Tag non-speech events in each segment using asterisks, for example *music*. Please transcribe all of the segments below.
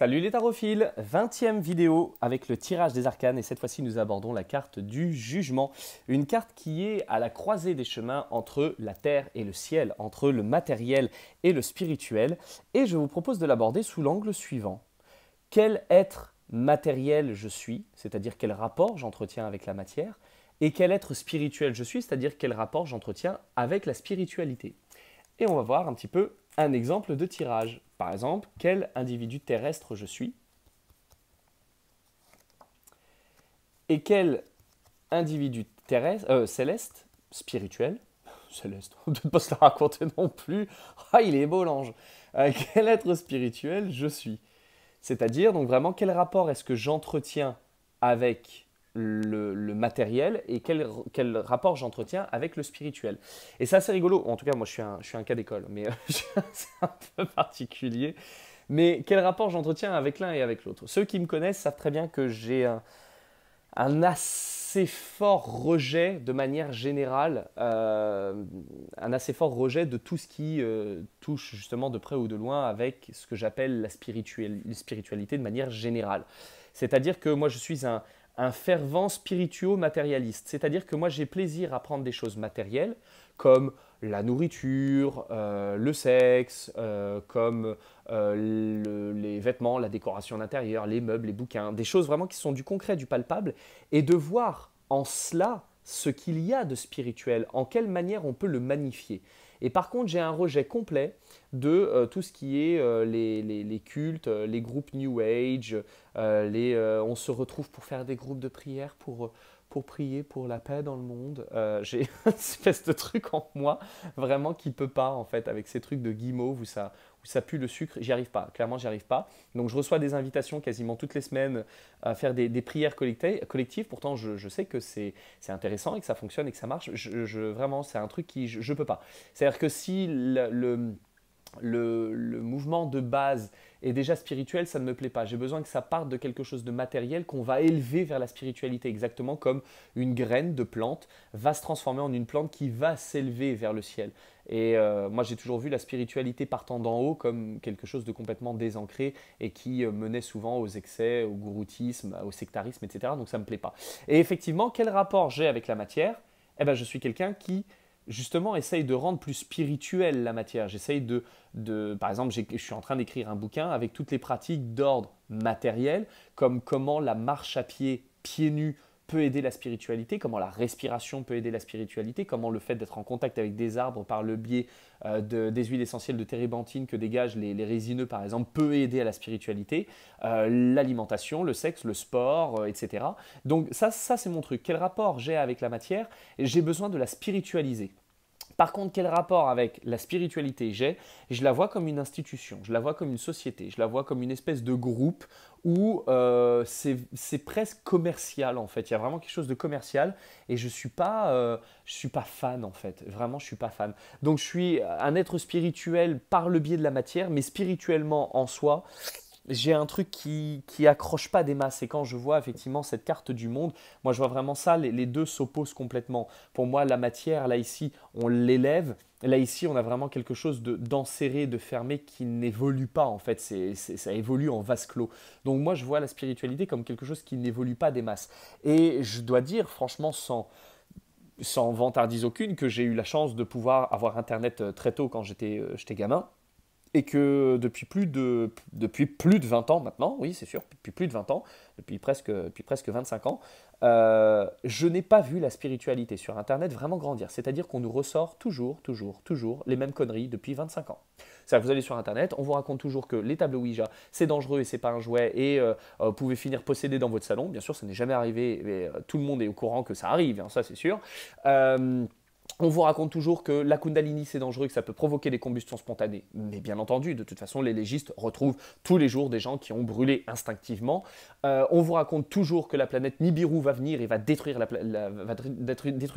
Salut les tarophiles 20e vidéo avec le tirage des arcanes et cette fois-ci nous abordons la carte du jugement. Une carte qui est à la croisée des chemins entre la terre et le ciel, entre le matériel et le spirituel et je vous propose de l'aborder sous l'angle suivant. Quel être matériel je suis, c'est-à-dire quel rapport j'entretiens avec la matière et quel être spirituel je suis, c'est-à-dire quel rapport j'entretiens avec la spiritualité. Et on va voir un petit peu un exemple de tirage. Par exemple, quel individu terrestre je suis et quel individu terrestre, euh, céleste, spirituel, *laughs* céleste, on ne peut pas se la raconter non plus, ah il est beau l'ange, euh, *laughs* quel être spirituel je suis. C'est-à-dire, donc vraiment, quel rapport est-ce que j'entretiens avec le, matériel et quel, quel rapport j'entretiens avec le spirituel. Et c'est assez rigolo, en tout cas moi je suis un, je suis un cas d'école, mais euh, *laughs* c'est un peu particulier. Mais quel rapport j'entretiens avec l'un et avec l'autre Ceux qui me connaissent savent très bien que j'ai un, un, assez fort rejet de manière générale, euh, un assez fort rejet de tout ce qui euh, touche justement de près ou de loin avec ce que j'appelle la spirituel, spiritualité de manière générale. C'est-à-dire que moi je suis un, un fervent spirituo-matérialiste. C'est-à-dire que moi, j'ai plaisir à prendre des choses matérielles, comme la nourriture, euh, le sexe, euh, comme euh, les vêtements, la décoration d'intérieur, les meubles, les bouquins, des choses vraiment qui sont du concret, du palpable, et de voir en cela ce qu'il y a de spirituel, en quelle manière on peut le magnifier. Et par contre, j'ai un rejet complet de euh, tout ce qui est euh, les, cultes, euh, les groupes New Age, les, on se retrouve pour faire des groupes de prière, pour pour prier pour la paix dans le monde. Euh, j'ai *laughs* une espèce de truc en moi, vraiment, qui peut pas, en fait, avec ces trucs de guimauve où ça, où ça pue le sucre. J'y arrive pas, clairement, j'y arrive pas. Donc, je reçois des invitations quasiment toutes les semaines à faire des, prières collectives. Pourtant, je, sais que c'est, intéressant et que ça fonctionne et que ça marche. Je, vraiment, c'est un truc qui, je, je peux pas. C'est-à-dire que si le le, mouvement de base est déjà spirituel, ça ne me plaît pas. J'ai besoin que ça parte de quelque chose de matériel qu'on va élever vers la spiritualité, exactement comme une graine de plante va se transformer en une plante qui va s'élever vers le ciel. Et euh, moi, j'ai toujours vu la spiritualité partant d'en haut comme quelque chose de complètement désancré et qui euh, menait souvent aux excès, au gouroutisme, au sectarisme, etc. Donc ça ne me plaît pas. Et effectivement, quel rapport j'ai avec la matière Eh bien, je suis quelqu'un qui justement, essaye de rendre plus spirituelle la matière. J'essaye de, par exemple, je suis en train d'écrire un bouquin avec toutes les pratiques d'ordre matériel, comme comment la marche à pied, pieds nus, peut aider la spiritualité, comment la respiration peut aider la spiritualité, comment le fait d'être en contact avec des arbres par le biais euh, de, des huiles essentielles de térébenthine que dégagent les, résineux par exemple peut aider à la spiritualité, euh, l'alimentation, le sexe, le sport, euh, etc. Donc ça, ça c'est mon truc. Quel rapport j'ai avec la matière J'ai besoin de la spiritualiser. Par contre, quel rapport avec la spiritualité j'ai Je la vois comme une institution, je la vois comme une société, je la vois comme une espèce de groupe où euh, c'est presque commercial en fait. Il y a vraiment quelque chose de commercial et je suis pas, euh, suis pas fan en fait. Vraiment, je ne suis pas fan. Donc, je suis un être spirituel par le biais de la matière, mais spirituellement en soi, j'ai un truc qui, qui accroche pas des masses. Et quand je vois effectivement cette carte du monde, moi je vois vraiment ça, les, deux s'opposent complètement. Pour moi, la matière, là ici, on l'élève. Là ici, on a vraiment quelque chose d'enserré, de, de, fermé, qui n'évolue pas en fait, ça évolue en vase clos. Donc moi, je vois la spiritualité comme quelque chose qui n'évolue pas des masses. Et je dois dire, franchement, sans, sans vantardise aucune, que j'ai eu la chance de pouvoir avoir Internet euh, très tôt quand j'étais euh, gamin et que depuis plus de, depuis plus de 20 ans maintenant, oui c'est sûr, depuis plus de 20 ans, depuis presque, depuis presque 25 ans, euh, je n'ai pas vu la spiritualité sur Internet vraiment grandir. C'est-à-dire qu'on nous ressort toujours, toujours, toujours les mêmes conneries depuis 25 ans. C'est-à-dire que vous allez sur Internet, on vous raconte toujours que les tables Ouija, c'est dangereux et c'est pas un jouet et euh, euh, vous pouvez finir possédé dans votre salon. Bien sûr, ça n'est jamais arrivé, mais tout le monde est au courant que ça arrive, hein, ça c'est sûr. On vous raconte toujours que la Kundalini, c'est dangereux, que ça peut provoquer des combustions spontanées. Mais bien entendu, de toute façon, les légistes retrouvent tous les jours des gens qui ont brûlé instinctivement. Euh, on vous raconte toujours que la planète Nibiru va venir et va détruire,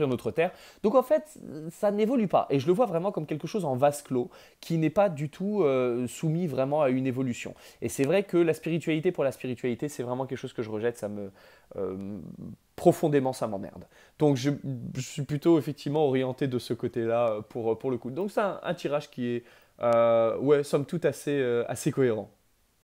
notre Terre. Donc en fait, ça n'évolue pas. Et je le vois vraiment comme quelque chose en vase clos, qui n'est pas du tout euh, soumis vraiment à une évolution. Et c'est vrai que la spiritualité pour la spiritualité, c'est vraiment quelque chose que je rejette. Ça me... Euh, profondément ça m'emmerde. Donc je, suis plutôt effectivement orienté de ce côté-là euh, pour, euh, pour le coup. Donc c'est un, tirage qui est, euh, ouais, somme toute assez, assez cohérent.